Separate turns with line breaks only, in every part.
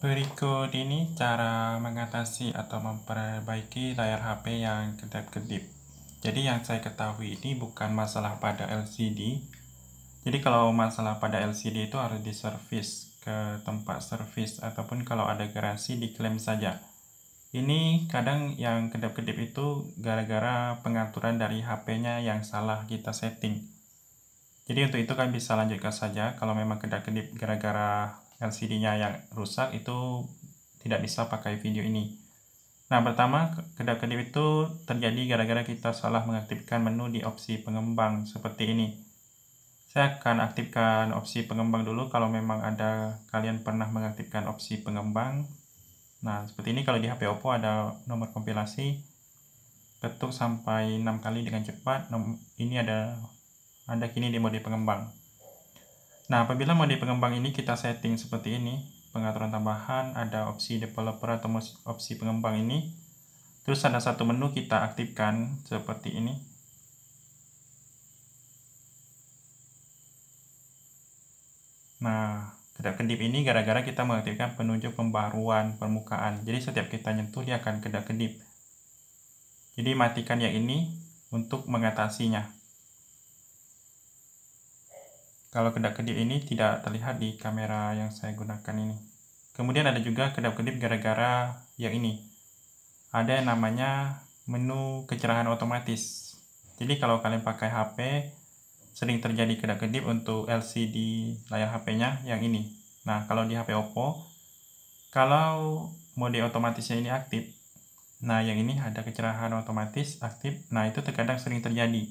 Berikut ini cara mengatasi atau memperbaiki layar HP yang kedap-kedip. Jadi yang saya ketahui ini bukan masalah pada LCD. Jadi kalau masalah pada LCD itu harus diservis ke tempat servis ataupun kalau ada garansi diklaim saja. Ini kadang yang kedap-kedip itu gara-gara pengaturan dari HP-nya yang salah kita setting. Jadi untuk itu kan bisa lanjutkan saja kalau memang kedap-kedip gara-gara LCD-nya yang rusak itu tidak bisa pakai video ini. Nah, pertama, kedap-kedip itu terjadi gara-gara kita salah mengaktifkan menu di opsi pengembang seperti ini. Saya akan aktifkan opsi pengembang dulu kalau memang ada kalian pernah mengaktifkan opsi pengembang. Nah, seperti ini kalau di HP Oppo ada nomor kompilasi. Ketuk sampai 6 kali dengan cepat. Ini ada ada kini di mode pengembang. Nah, apabila mode pengembang ini kita setting seperti ini, pengaturan tambahan, ada opsi developer atau opsi pengembang ini. Terus ada satu menu kita aktifkan seperti ini. Nah, kedap-kedip ini gara-gara kita mengaktifkan penunjuk pembaruan permukaan. Jadi setiap kita nyentuh dia akan kedap-kedip. Jadi matikan yang ini untuk mengatasinya kalau kedap-kedip ini tidak terlihat di kamera yang saya gunakan ini kemudian ada juga kedap-kedip gara-gara yang ini ada yang namanya menu kecerahan otomatis jadi kalau kalian pakai HP sering terjadi kedap-kedip untuk LCD layar HP-nya yang ini nah kalau di HP Oppo kalau mode otomatisnya ini aktif Nah, yang ini ada kecerahan otomatis aktif. Nah, itu terkadang sering terjadi.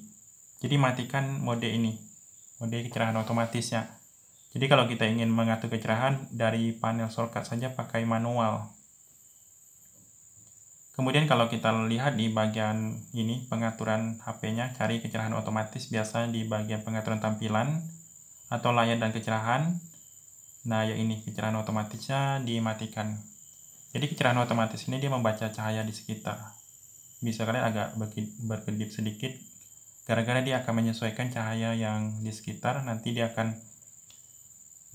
Jadi, matikan mode ini mode kecerahan otomatis ya. Jadi kalau kita ingin mengatur kecerahan dari panel shortcut saja pakai manual. Kemudian kalau kita lihat di bagian ini pengaturan HP-nya cari kecerahan otomatis biasanya di bagian pengaturan tampilan atau layar dan kecerahan. Nah, yang ini kecerahan otomatisnya dimatikan. Jadi kecerahan otomatis ini dia membaca cahaya di sekitar. Bisa kalian agak berkedip sedikit gara-gara dia akan menyesuaikan cahaya yang di sekitar nanti dia akan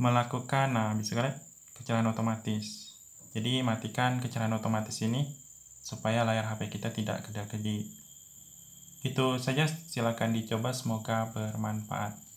melakukan nah bisa kalian kecerahan otomatis jadi matikan kecerahan otomatis ini supaya layar HP kita tidak kedap-kedip itu saja silakan dicoba semoga bermanfaat